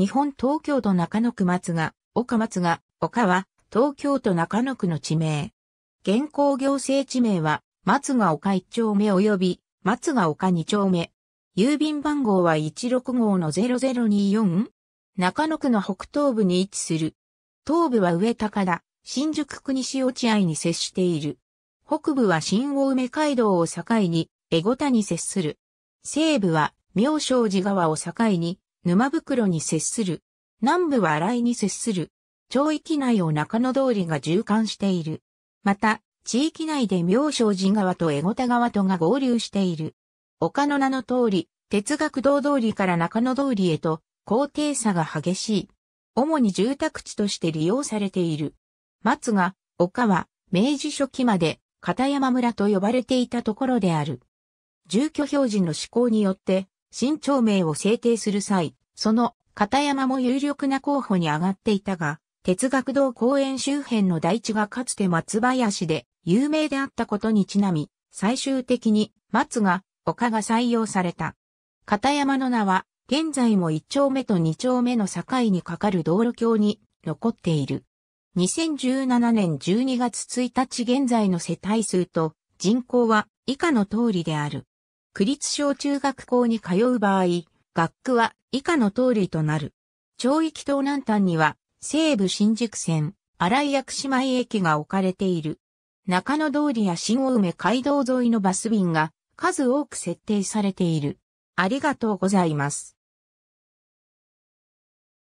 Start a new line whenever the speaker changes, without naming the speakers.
日本東京都中野区松が、岡松が、岡は、東京
都中野区の地名。現行行政地名は、松が丘1丁目及び、松が丘2丁目。郵便番号は16号の 0024? 中野区の北東部に位置する。東部は上高田、新宿区西落合に接している。北部は新大梅街道を境に、江古田に接する。西部は、妙正寺川を境に、沼袋に接する。南部は新井に接する。町域内を中野通りが縦貫している。また、地域内で妙正寺川と江古田川とが合流している。丘の名の通り、哲学堂通りから中野通りへと、高低差が激しい。主に住宅地として利用されている。松が、丘は、明治初期まで、片山村と呼ばれていたところである。住居表示の施行によって、新町名を制定する際、その片山も有力な候補に上がっていたが、哲学堂公園周辺の大地がかつて松林で有名であったことにちなみ、最終的に松が丘が採用された。片山の名は、現在も1丁目と2丁目の境にかかる道路橋に残っている。2017年12月1日現在の世帯数と人口は以下の通りである。区立小中学校に通う場合、学区は以下の通りとなる。町域東南端には、西武新宿線、荒井薬師前駅が置かれている。中野通りや新大梅街道沿いのバス便が
数多く設定されている。ありがとうございます。